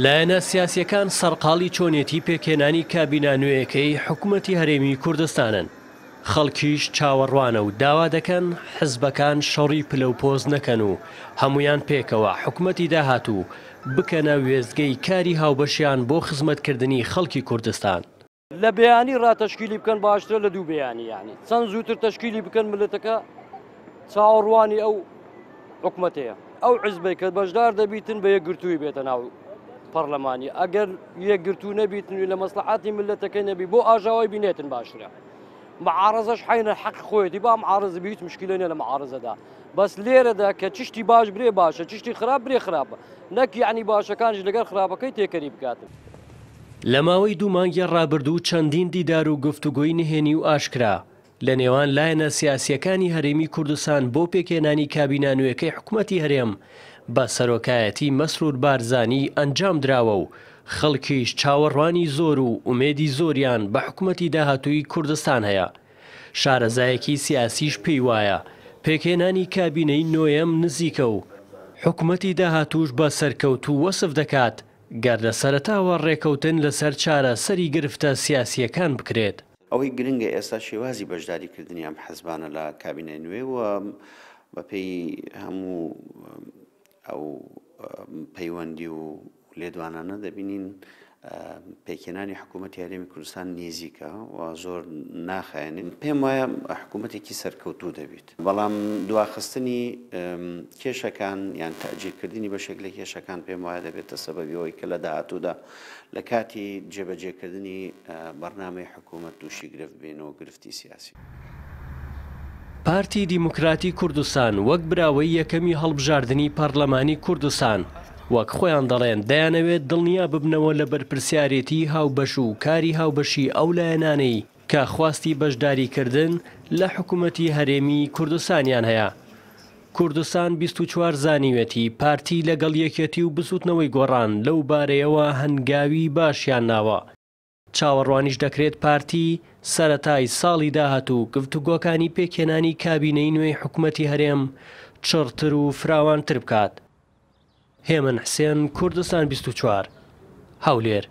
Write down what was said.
لایەنە سیاسیەکان سەرقاڵی چۆنێتی پێکێنانی کابینا نوێیەکەی حکوومەتی هەرێمی کوردستانن خەڵکیش چاوەڕوانە و داوا دەکەن حزبەکان شەڕی پلەپۆز نەکەن و هەمویان پێکەوە حکوومەتی داهاتوو بکەنە وێزگەی کاری هاوبەشیان بۆ خزمەتکردنی خەڵکی کوردستان. لە بەیانی ڕاتەشکیلی بکەن باشترە لە دوو بەیانی ینی چەند زووتر تەشکیلی بکەن ملەتەکە چاوەڕوانی ئەو حکوومەتەیە ئەو عزبێک کە بەشدار دەبیتن بە یەکگرتووی بێتە ناو پەرلەمانی ئەگەر یەکگرتو نەبیتن لە مەسلحاتی ملەتەکەی نەبی بۆ ئاژاوای بینێتن باشرە معارزەش حینە حەق خۆیەتی بام عارزە بیت مشکلە لە معارزەدا بەس لێرەدا کە چشتی باش برێ باشە چشتی خراپ برێ خراپە نەکی عنی باشەکانش لەگەر خراپەکەی تێکەری بکاتن. لە ماوەی دوومانگە ڕابردوو چەندین دیدار و گفتوگۆی نهێنی و ئاشکرا لە نێوان لایەنە سیاسیەکانی هەرێمی کوردستان بۆ پێکێنانی کابینانوەکەی حکوومەتتی هەرێم بە سەرۆکایەتی مەسرور بارزانی ئەنجام دراوە و خەڵکیش چاوەڕوانی زۆر و ئومێدی زۆریان بە حکوومەتی داهاتووی کوردستان هەیە شارەزایەکی سیاسیش پێی وایە پێکێنانی کابینەی نوێم نزیکە و حکوومەتی داهاتوش بە سەرکەوت و وەسف دەکات گەردە سەرتاوە ڕێکەوتن لەسەر چارە سەری گرفتە سیاسیەکان بکرێت ئەوەی گرنگە ئێستا شێوازی بەشداریکردنیام حەزبانە لە کابینە نوێ و بە پێی هەموو ئەو پەیوەندی و لێدوانانە دەبینین پێکێنانی حکوومەت یاریمی کوردستان نێزیکە و زۆر ناخایێنین پێم وایە حکوومەتێکی سەرکەوتوو دەبێت بەڵام دواخستنی کێشەکان یان تاجیرکردنی بەشێک لە کێشەکان پێم وایە دەبێتە سەبەبیەوەی کە لە داهاتوودا لە کاتی جێبەجێکردنی بەرنمەی حکوومەت دووشی گرفت بێنەوە گرفتی سیاسی. پارتی دیموکراتی کوردستان وەک براوەی یەکەمی هەڵبژاردننی پەرلەمانی کوردستان وەک خۆیان دەڵێن دەیانەوێت دڵنیا ببنەوە لە بەرپرسیارەتی هاوبەش و کاری هاوبەشی ئەو لایەنانەی کە خواستی بەشداریکردن لە حکوومەتی هەرێمی کوردستانیان هەیە. کوردستان 24 زانیوەتی پارتی لەگەڵ یەکەتی و بسووتنەوەی گۆڕان لەو بارەیەوە هەنگاوی باشیان ناوە چاوەڕوانیش دەکرێت پارتی سەتای ساڵی داهاتوو گفتوگۆکانی پێکێنانی کابینەی نوێی حکوومەتتی هەرێم چڕتر و فراوانتر بکات. هێمن حسێن کوردستان 24 هەولێر.